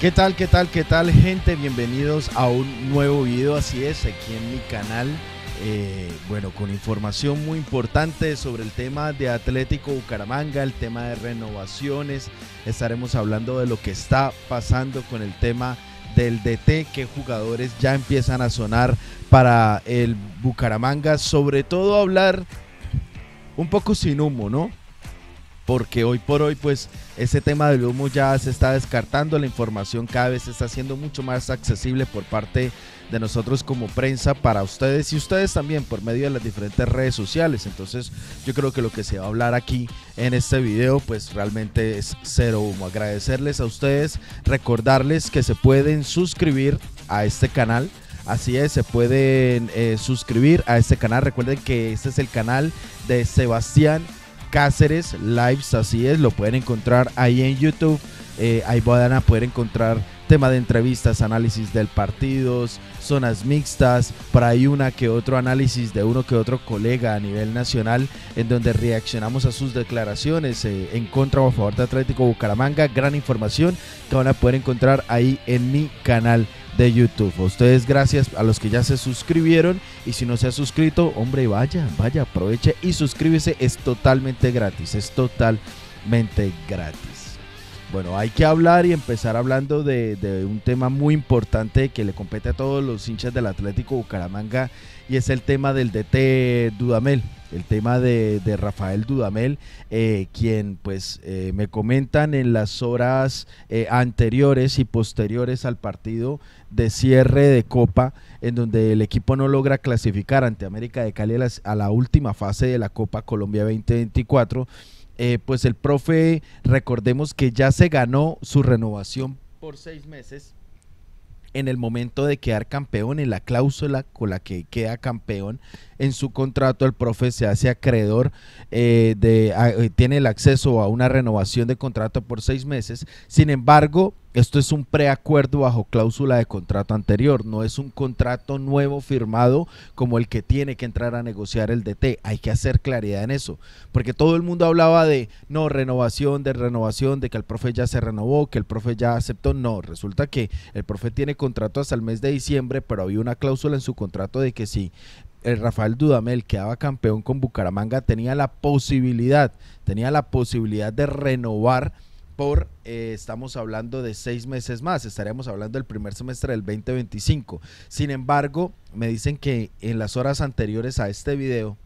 ¿Qué tal, qué tal, qué tal gente? Bienvenidos a un nuevo video, así es, aquí en mi canal. Eh, bueno, con información muy importante sobre el tema de Atlético Bucaramanga, el tema de renovaciones. Estaremos hablando de lo que está pasando con el tema del DT, qué jugadores ya empiezan a sonar para el Bucaramanga. Sobre todo hablar un poco sin humo, ¿no? porque hoy por hoy pues ese tema del humo ya se está descartando, la información cada vez se está haciendo mucho más accesible por parte de nosotros como prensa para ustedes y ustedes también por medio de las diferentes redes sociales. Entonces yo creo que lo que se va a hablar aquí en este video pues realmente es cero humo. Agradecerles a ustedes, recordarles que se pueden suscribir a este canal. Así es, se pueden eh, suscribir a este canal. Recuerden que este es el canal de Sebastián Cáceres Lives, así es, lo pueden encontrar ahí en YouTube. Eh, ahí van a poder encontrar tema de entrevistas, análisis del partidos, zonas mixtas, para ahí una que otro análisis de uno que otro colega a nivel nacional, en donde reaccionamos a sus declaraciones eh, en contra o a favor de Atlético Bucaramanga. Gran información que van a poder encontrar ahí en mi canal de YouTube. ustedes gracias a los que ya se suscribieron y si no se ha suscrito, hombre, vaya, vaya, aproveche y suscríbase, es totalmente gratis, es totalmente gratis. Bueno, hay que hablar y empezar hablando de, de un tema muy importante que le compete a todos los hinchas del Atlético Bucaramanga y es el tema del DT Dudamel el tema de, Rafael Dudamel, eh, quien pues eh, me comentan en las horas eh, anteriores y posteriores al partido de cierre de Copa, en donde el equipo no logra clasificar ante América de Cali a, a la última fase de la Copa Colombia 2024, pues el profe, recordemos que ya se ganó su renovación por seis meses en el momento de quedar campeón, en la cláusula con la que queda campeón en su contrato, el profe se hace acreedor, eh, de, eh, tiene el acceso a una renovación de contrato por seis meses. Sin embargo, esto es un preacuerdo bajo cláusula de contrato anterior, no es un contrato nuevo firmado como el que tiene que entrar a negociar el DT. Hay que hacer claridad en eso, porque todo el mundo hablaba de no renovación, de renovación, de que el profe ya se renovó, que el profe ya aceptó. No, resulta que el profe tiene contrato hasta el mes de diciembre, pero había una cláusula en su contrato de que si el eh, Rafael Dudamel quedaba campeón con Bucaramanga, tenía la posibilidad, tenía la posibilidad de renovar por, eh, estamos hablando de seis meses más, estaríamos hablando del primer semestre del 2025. Sin embargo, me dicen que en las horas anteriores a este video,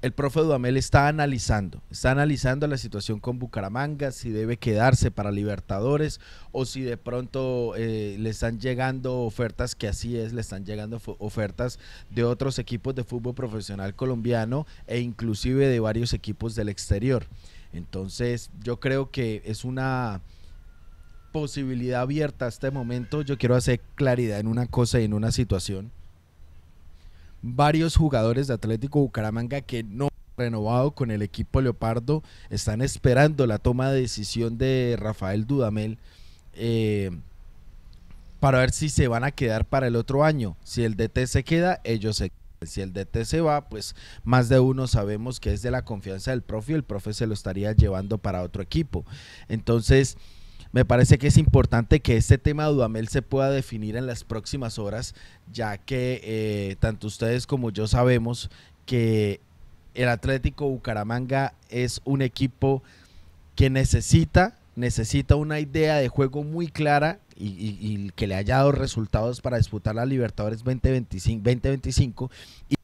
el profe Dudamel está analizando, está analizando la situación con Bucaramanga, si debe quedarse para Libertadores o si de pronto eh, le están llegando ofertas, que así es, le están llegando ofertas de otros equipos de fútbol profesional colombiano e inclusive de varios equipos del exterior. Entonces yo creo que es una posibilidad abierta a este momento. Yo quiero hacer claridad en una cosa y en una situación. Varios jugadores de Atlético Bucaramanga que no han renovado con el equipo Leopardo están esperando la toma de decisión de Rafael Dudamel. Eh, para ver si se van a quedar para el otro año. Si el DT se queda, ellos se quedan. Pues, si el DT se va, pues más de uno sabemos que es de la confianza del profe y el profe se lo estaría llevando para otro equipo. Entonces, me parece que es importante que este tema de Dudamel se pueda definir en las próximas horas, ya que eh, tanto ustedes como yo sabemos que el Atlético Bucaramanga es un equipo que necesita, necesita una idea de juego muy clara y, que le haya dado resultados para disputar la Libertadores 2025. 2025 y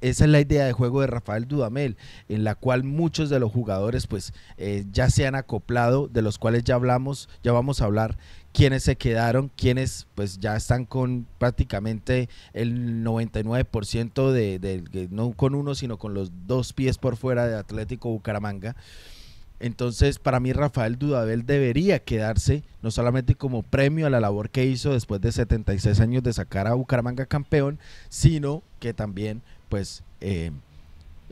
esa es la idea de juego de Rafael Dudamel, en la cual muchos de los jugadores pues eh, ya se han acoplado, de los cuales ya hablamos, ya vamos a hablar quienes se quedaron, quienes pues ya están con prácticamente el 99% no con uno, sino con los dos pies por fuera de Atlético Bucaramanga. Entonces, para mí, Rafael Dudabel debería quedarse no solamente como premio a la labor que hizo después de 76 años de sacar a Bucaramanga campeón, sino que también, pues, eh,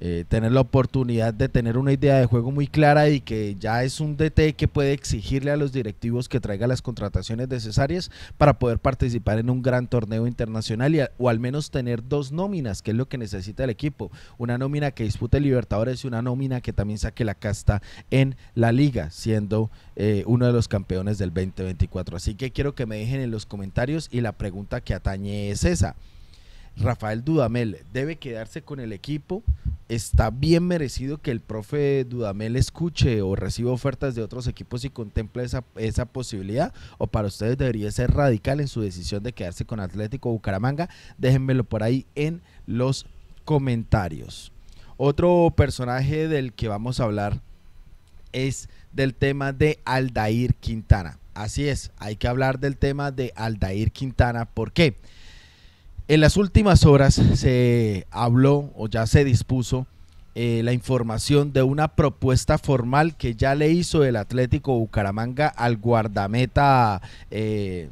eh, tener la oportunidad de tener una idea de juego muy clara y que ya es un DT que puede exigirle a los directivos que traiga las contrataciones necesarias para poder participar en un gran torneo internacional y, o al menos tener dos nóminas, que es lo que necesita el equipo. Una nómina que dispute Libertadores y una nómina que también saque la casta en la liga, siendo eh, uno de los campeones del 2024. Así que quiero que me dejen en los comentarios y la pregunta que atañe es esa. Rafael Dudamel debe quedarse con el equipo. Está bien merecido que el profe Dudamel escuche o reciba ofertas de otros equipos y contemple esa, posibilidad. O para ustedes debería ser radical en su decisión de quedarse con Atlético Bucaramanga. Déjenmelo por ahí en los comentarios. Otro personaje del que vamos a hablar es del tema de Aldair Quintana. Así es, hay que hablar del tema de Aldair Quintana. ¿Por qué? En las últimas horas se habló o ya se dispuso eh, la información de una propuesta formal que ya le hizo el Atlético Bucaramanga al guardameta eh,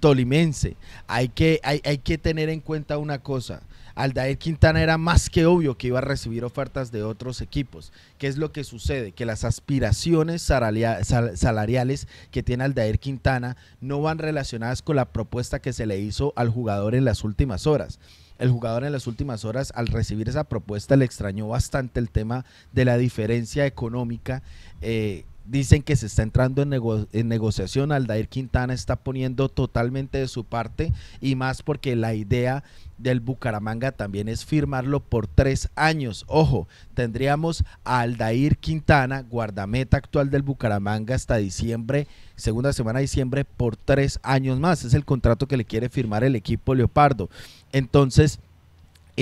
tolimense. Hay que, hay, hay que tener en cuenta una cosa. Aldair Quintana era más que obvio que iba a recibir ofertas de otros equipos. ¿Qué es lo que sucede? Que las aspiraciones salariales que tiene Aldair Quintana no van relacionadas con la propuesta que se le hizo al jugador en las últimas horas el jugador en las últimas horas al recibir esa propuesta le extrañó bastante el tema de la diferencia económica eh, Dicen que se está entrando en, negociación. Aldair Quintana está poniendo totalmente de su parte y más porque la idea del Bucaramanga también es firmarlo por tres años. Ojo, tendríamos a Aldair Quintana, guardameta actual del Bucaramanga, hasta diciembre, segunda semana de diciembre, por tres años más. Es el contrato que le quiere firmar el equipo Leopardo. Entonces,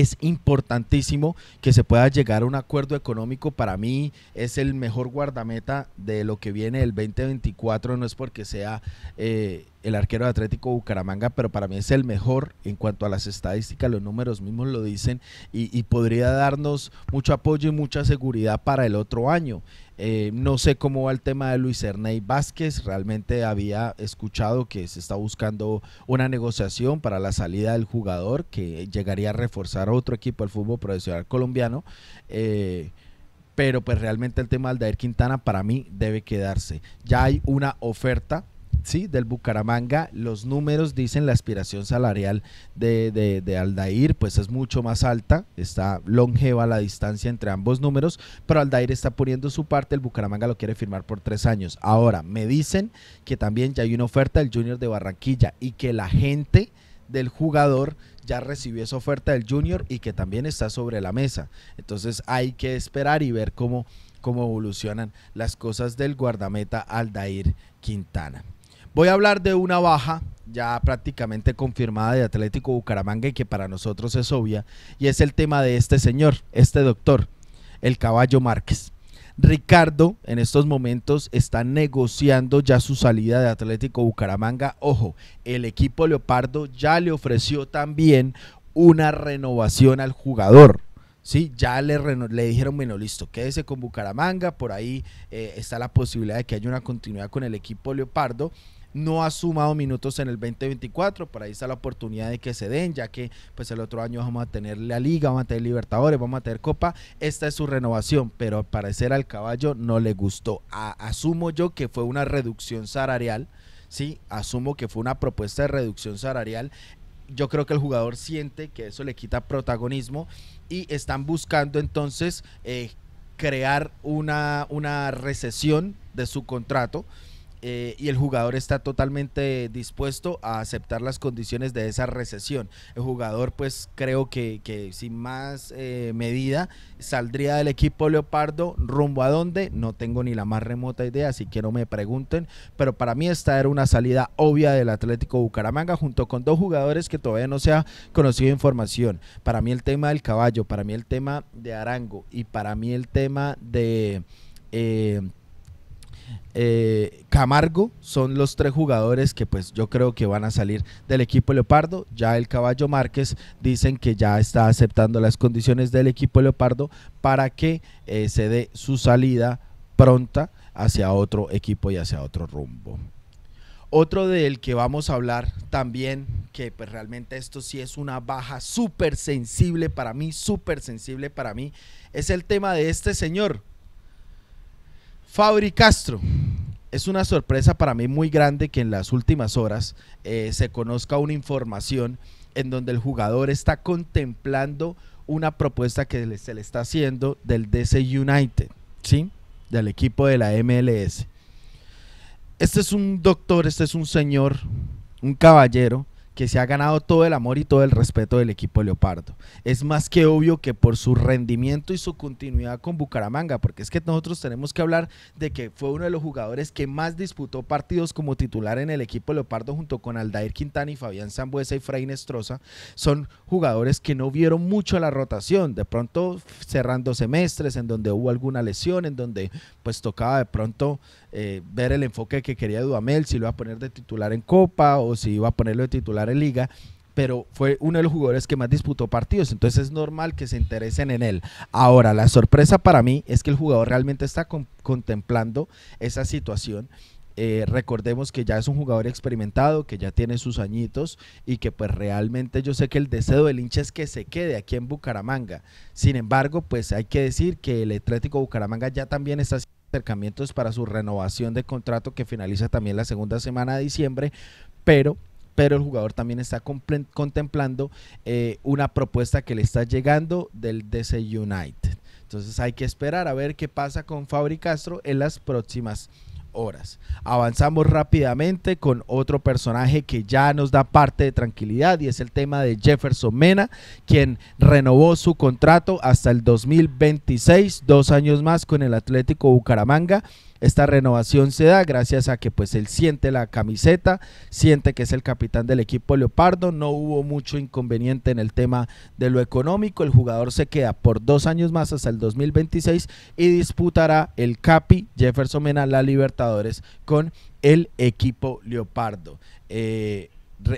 es importantísimo que se pueda llegar a un acuerdo económico. Para mí es el mejor guardameta de lo que viene el 2024, no es porque sea... Eh, el arquero de Atlético Bucaramanga, pero para mí es el mejor en cuanto a las estadísticas, los números mismos lo dicen, y, podría darnos mucho apoyo y mucha seguridad para el otro año. Eh, no sé cómo va el tema de Luis Ernei Vázquez. Realmente había escuchado que se está buscando una negociación para la salida del jugador que llegaría a reforzar otro equipo del fútbol profesional colombiano. Eh, pero pues realmente el tema de Aldair Quintana para mí debe quedarse. Ya hay una oferta sí, del Bucaramanga, los números dicen la aspiración salarial de, Aldair, pues es mucho más alta, está longeva la distancia entre ambos números, pero Aldair está poniendo su parte, el Bucaramanga lo quiere firmar por tres años. Ahora, me dicen que también ya hay una oferta del Junior de Barranquilla y que la gente del jugador ya recibió esa oferta del Junior y que también está sobre la mesa. Entonces hay que esperar y ver cómo, cómo evolucionan las cosas del guardameta Aldair Quintana. Voy a hablar de una baja ya prácticamente confirmada de Atlético Bucaramanga y que para nosotros es obvia, y es el tema de este señor, este doctor, el caballo Márquez. Ricardo en estos momentos está negociando ya su salida de Atlético Bucaramanga. Ojo, el equipo Leopardo ya le ofreció también una renovación al jugador. Sí, ya le, dijeron, bueno, listo, quédese con Bucaramanga, por ahí eh, está la posibilidad de que haya una continuidad con el equipo Leopardo no ha sumado minutos en el 2024, por ahí está la oportunidad de que se den, ya que pues el otro año vamos a tener la liga, vamos a tener Libertadores, vamos a tener Copa, esta es su renovación, pero al parecer al caballo no le gustó. asumo yo que fue una reducción salarial, sí, asumo que fue una propuesta de reducción salarial. Yo creo que el jugador siente que eso le quita protagonismo y están buscando entonces eh, crear una, una recesión de su contrato eh, y el jugador está totalmente dispuesto a aceptar las condiciones de esa recesión. El jugador, pues creo que, sin más eh, medida, saldría del equipo Leopardo rumbo a dónde, no tengo ni la más remota idea, así que no me pregunten, pero para mí esta era una salida obvia del Atlético Bucaramanga junto con dos jugadores que todavía no se ha conocido información. Para mí el tema del caballo, para mí el tema de Arango y para mí el tema de... Eh, eh, Camargo son los tres jugadores que pues yo creo que van a salir del equipo Leopardo. Ya el caballo Márquez dicen que ya está aceptando las condiciones del equipo Leopardo para que eh, se dé su salida pronta hacia otro equipo y hacia otro rumbo. Otro del que vamos a hablar también, que pues realmente esto sí es una baja súper sensible para mí, súper sensible para mí, es el tema de este señor, Fabri Castro. Es una sorpresa para mí muy grande que en las últimas horas eh, se conozca una información en donde el jugador está contemplando una propuesta que se le está haciendo del DC United, ¿sí? Del equipo de la MLS. Este es un doctor, este es un señor, un caballero, que se ha ganado todo el amor y todo el respeto del equipo Leopardo. Es más que obvio que por su rendimiento y su continuidad con Bucaramanga, porque es que nosotros tenemos que hablar de que fue uno de los jugadores que más disputó partidos como titular en el equipo Leopardo junto con Aldair Quintana y Fabián Zambuesa y Fray Nestroza. Son jugadores que no vieron mucho la rotación, de pronto cerrando semestres en donde hubo alguna lesión, en donde pues tocaba de pronto eh, ver el enfoque que quería Dudamel, si lo iba a poner de titular en Copa o si iba a ponerlo de titular en Liga pero fue uno de los jugadores que más disputó partidos, entonces es normal que se interesen en él. Ahora, la sorpresa para mí es que el jugador realmente está contemplando esa situación. Eh, recordemos que ya es un jugador experimentado, que ya tiene sus añitos y que pues realmente yo sé que el deseo del hincha es que se quede aquí en Bucaramanga. Sin embargo, pues hay que decir que el Atlético Bucaramanga ya también está acercamientos para su renovación de contrato que finaliza también la segunda semana de diciembre, pero pero el jugador también está contemplando eh, una propuesta que le está llegando del DC United. Entonces hay que esperar a ver qué pasa con Fabri Castro en las próximas horas. Avanzamos rápidamente con otro personaje que ya nos da parte de tranquilidad y es el tema de Jefferson Mena, quien renovó su contrato hasta el 2026, dos años más con el Atlético Bucaramanga esta renovación se da gracias a que pues él siente la camiseta, siente que es el capitán del equipo Leopardo, no hubo mucho inconveniente en el tema de lo económico, el jugador se queda por dos años más hasta el 2026 y disputará el Capi Jefferson Mena la Libertadores con el equipo Leopardo. Eh,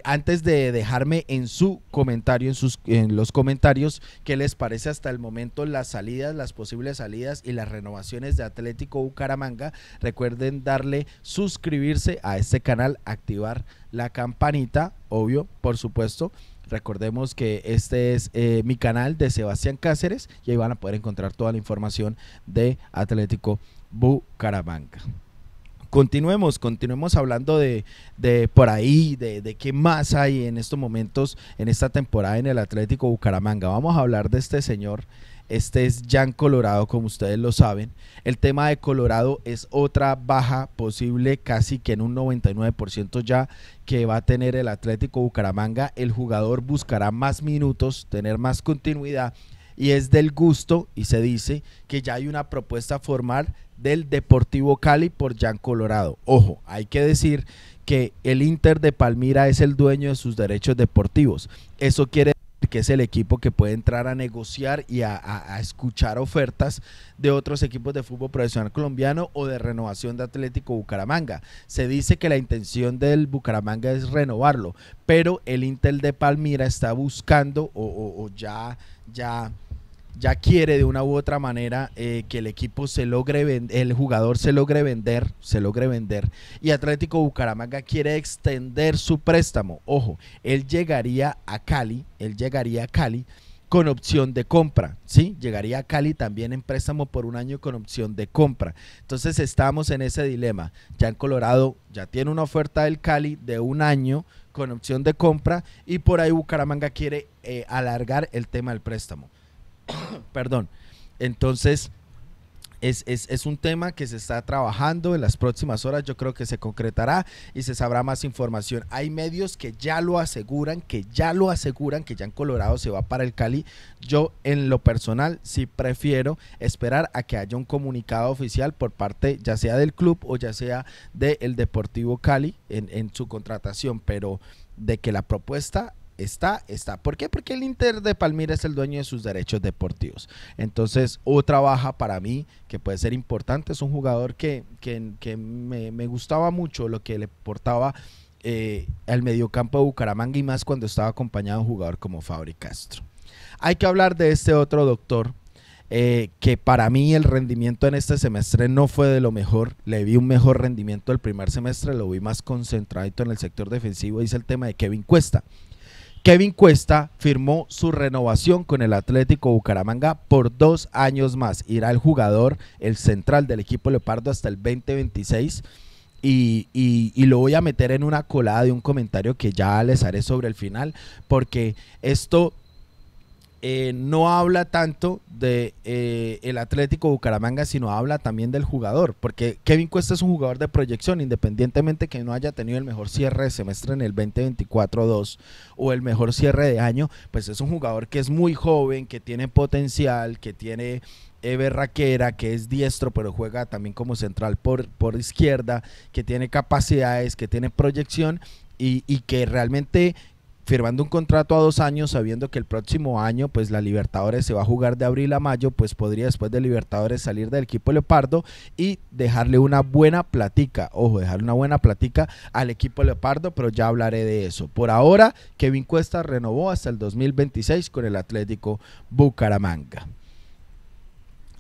antes de dejarme en su comentario, en, sus, en los comentarios, qué les parece hasta el momento las salidas, las posibles salidas y las renovaciones de Atlético Bucaramanga. Recuerden darle suscribirse a este canal, activar la campanita, obvio, por supuesto. Recordemos que este es eh, mi canal de Sebastián Cáceres y ahí van a poder encontrar toda la información de Atlético Bucaramanga continuemos, continuemos hablando de, por ahí, de, de, qué más hay en estos momentos, en esta temporada en el Atlético Bucaramanga. Vamos a hablar de este señor. Este es Jan Colorado, como ustedes lo saben. El tema de Colorado es otra baja posible, casi que en un 99% ya que va a tener el Atlético Bucaramanga. El jugador buscará más minutos, tener más continuidad y es del gusto y se dice que ya hay una propuesta formal del Deportivo Cali por Jan Colorado. Ojo, hay que decir que el Inter de Palmira es el dueño de sus derechos deportivos. Eso quiere decir que es el equipo que puede entrar a negociar y a, escuchar ofertas de otros equipos de fútbol profesional colombiano o de renovación de Atlético Bucaramanga. Se dice que la intención del Bucaramanga es renovarlo, pero el Inter de Palmira está buscando o, ya, ya ya quiere de una u otra manera eh, que el equipo se logre vender, el jugador se logre vender, se logre vender. Y Atlético Bucaramanga quiere extender su préstamo. Ojo, él llegaría a Cali, él llegaría a Cali con opción de compra, ¿sí? Llegaría a Cali también en préstamo por un año con opción de compra. Entonces estamos en ese dilema. Ya en Colorado ya tiene una oferta del Cali de un año con opción de compra y por ahí Bucaramanga quiere eh, alargar el tema del préstamo. Perdón. Entonces, es, un tema que se está trabajando en las próximas horas. Yo creo que se concretará y se sabrá más información. Hay medios que ya lo aseguran, que ya lo aseguran, que ya en Colorado se va para el Cali. Yo en lo personal sí prefiero esperar a que haya un comunicado oficial por parte ya sea del club o ya sea del el Deportivo Cali en, en su contratación. Pero de que la propuesta está, está. ¿Por qué? Porque el Inter de Palmira es el dueño de sus derechos deportivos. Entonces, otra baja para mí que puede ser importante es un jugador que, que, me, gustaba mucho lo que le portaba eh, al mediocampo de Bucaramanga y más cuando estaba acompañado de un jugador como Fabri Castro. Hay que hablar de este otro doctor eh, que para mí el rendimiento en este semestre no fue de lo mejor. Le vi un mejor rendimiento el primer semestre, lo vi más concentrado en el sector defensivo. Dice el tema de Kevin Cuesta. Kevin Cuesta firmó su renovación con el Atlético Bucaramanga por dos años más. Irá el jugador, el central del equipo Leopardo hasta el 2026. Y, y, lo voy a meter en una colada de un comentario que ya les haré sobre el final, porque esto eh, no habla tanto de eh, el Atlético Bucaramanga, sino habla también del jugador, porque Kevin Cuesta es un jugador de proyección, independientemente que no haya tenido el mejor cierre de semestre en el 2024-2 o el mejor cierre de año, pues es un jugador que es muy joven, que tiene potencial, que tiene everraquera, eh, que es diestro, pero juega también como central por, por izquierda, que tiene capacidades, que tiene proyección y, y que realmente firmando un contrato a dos años, sabiendo que el próximo año, pues la Libertadores se va a jugar de abril a mayo, pues podría después de Libertadores salir del equipo Leopardo y dejarle una buena platica, ojo, dejarle una buena platica al equipo Leopardo, pero ya hablaré de eso. Por ahora, Kevin Cuesta renovó hasta el 2026 con el Atlético Bucaramanga.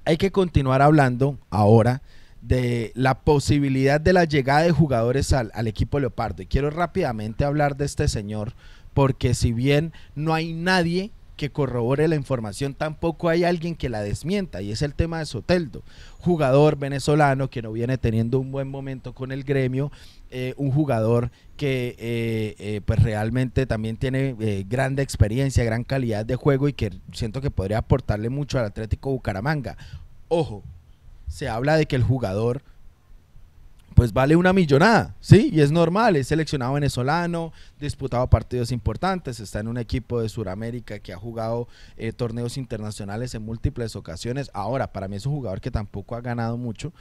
Hay que continuar hablando ahora de la posibilidad de la llegada de jugadores al, al equipo Leopardo. Y quiero rápidamente hablar de este señor porque si bien no hay nadie que corrobore la información, tampoco hay alguien que la desmienta, y es el tema de Soteldo, jugador venezolano que no viene teniendo un buen momento con el gremio, eh, un jugador que eh, eh, pues realmente también tiene grande experiencia, gran calidad de juego y que siento que podría aportarle mucho al Atlético Bucaramanga. Ojo, se habla de que el jugador pues vale una millonada, ¿sí? Y es normal, es seleccionado venezolano, disputado partidos importantes, está en un equipo de Sudamérica que ha jugado eh, torneos internacionales en múltiples ocasiones. Ahora, para mí es un jugador que tampoco ha ganado mucho,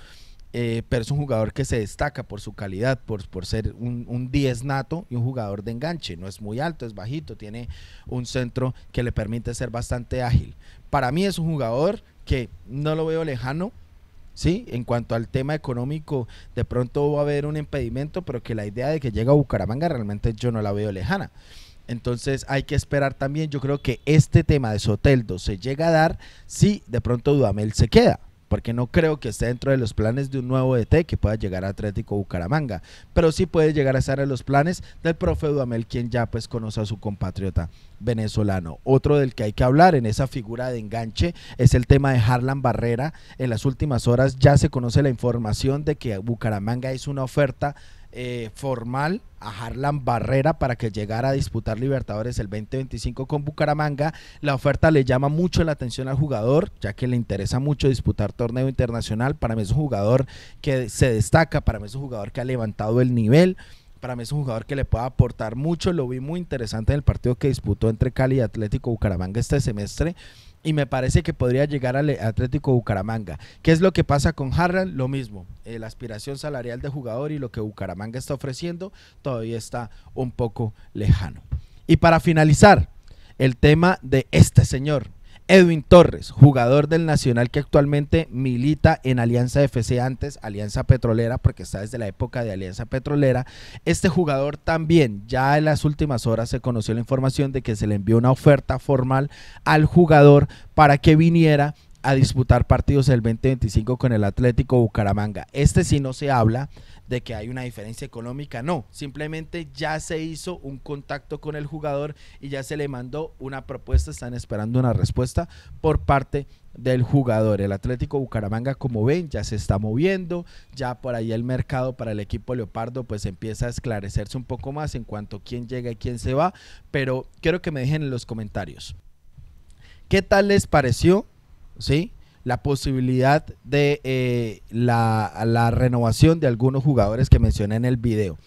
eh, pero es un jugador que se destaca por su calidad, por, por ser un 10 nato y un jugador de enganche. No es muy alto, es bajito, tiene un centro que le permite ser bastante ágil. Para mí es un jugador que no lo veo lejano ¿sí? En cuanto al tema económico, de pronto va a haber un impedimento, pero que la idea de que llegue a Bucaramanga realmente yo no la veo lejana. Entonces hay que esperar también, yo creo que este tema de Soteldo se llega a dar si de pronto Dudamel se queda porque no creo que esté dentro de los planes de un nuevo DT e que pueda llegar a Atlético Bucaramanga, pero sí puede llegar a estar en los planes del profe Dudamel, quien ya pues conoce a su compatriota venezolano. Otro del que hay que hablar en esa figura de enganche es el tema de Harlan Barrera. En las últimas horas ya se conoce la información de que Bucaramanga hizo una oferta eh, formal a Harlan Barrera para que llegara a disputar Libertadores el 2025 con Bucaramanga. La oferta le llama mucho la atención al jugador, ya que le interesa mucho disputar torneo internacional. Para mí es un jugador que se destaca, para mí es un jugador que ha levantado el nivel. Para mí es un jugador que le puede aportar mucho. Lo vi muy interesante en el partido que disputó entre Cali y Atlético Bucaramanga este semestre y me parece que podría llegar al Atlético Bucaramanga. ¿Qué es lo que pasa con Harran? Lo mismo, eh, la aspiración salarial de jugador y lo que Bucaramanga está ofreciendo todavía está un poco lejano. Y para finalizar, el tema de este señor, Edwin Torres, jugador del Nacional que actualmente milita en Alianza FC antes, Alianza Petrolera, porque está desde la época de Alianza Petrolera. Este jugador también, ya en las últimas horas se conoció la información de que se le envió una oferta formal al jugador para que viniera a disputar partidos el 2025 con el Atlético Bucaramanga. Este sí no se habla de que hay una diferencia económica, no, simplemente ya se hizo un contacto con el jugador y ya se le mandó una propuesta, están esperando una respuesta por parte del jugador. El Atlético Bucaramanga, como ven, ya se está moviendo, ya por ahí el mercado para el equipo Leopardo pues empieza a esclarecerse un poco más en cuanto a quién llega y quién se va, pero quiero que me dejen en los comentarios. ¿Qué tal les pareció ¿sí? la posibilidad de eh, la, renovación de algunos jugadores que mencioné en el video.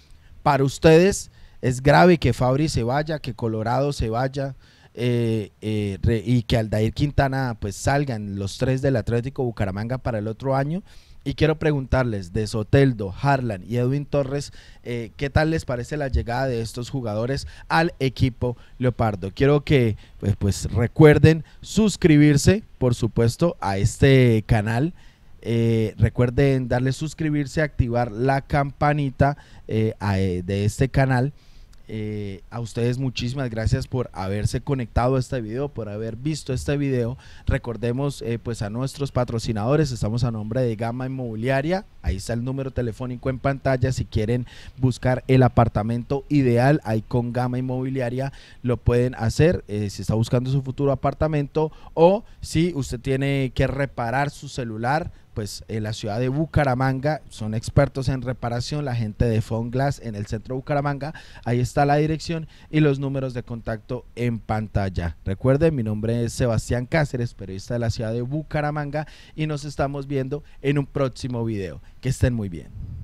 Para ustedes es grave que Fabri se vaya, que Colorado se vaya eh, eh, y que Aldair Quintana pues salgan los tres del Atlético Bucaramanga para el otro año. Y quiero preguntarles de Soteldo, Harlan y Edwin Torres, eh, ¿qué tal les parece la llegada de estos jugadores al equipo Leopardo? Quiero que pues, pues recuerden suscribirse, por supuesto, a este canal. Eh, recuerden darle suscribirse, activar la campanita eh, de este canal eh, a ustedes muchísimas gracias por haberse conectado a este video, por haber visto este video. Recordemos eh, pues a nuestros patrocinadores, estamos a nombre de Gama Inmobiliaria, ahí está el número telefónico en pantalla, si quieren buscar el apartamento ideal, ahí con Gama Inmobiliaria lo pueden hacer, eh, si está buscando su futuro apartamento o si usted tiene que reparar su celular, pues en la ciudad de Bucaramanga, son expertos en reparación, la gente de Glass en el centro de Bucaramanga, ahí está la dirección y los números de contacto en pantalla. Recuerden, mi nombre es Sebastián Cáceres, periodista de la ciudad de Bucaramanga y nos estamos viendo en un próximo video. Que estén muy bien.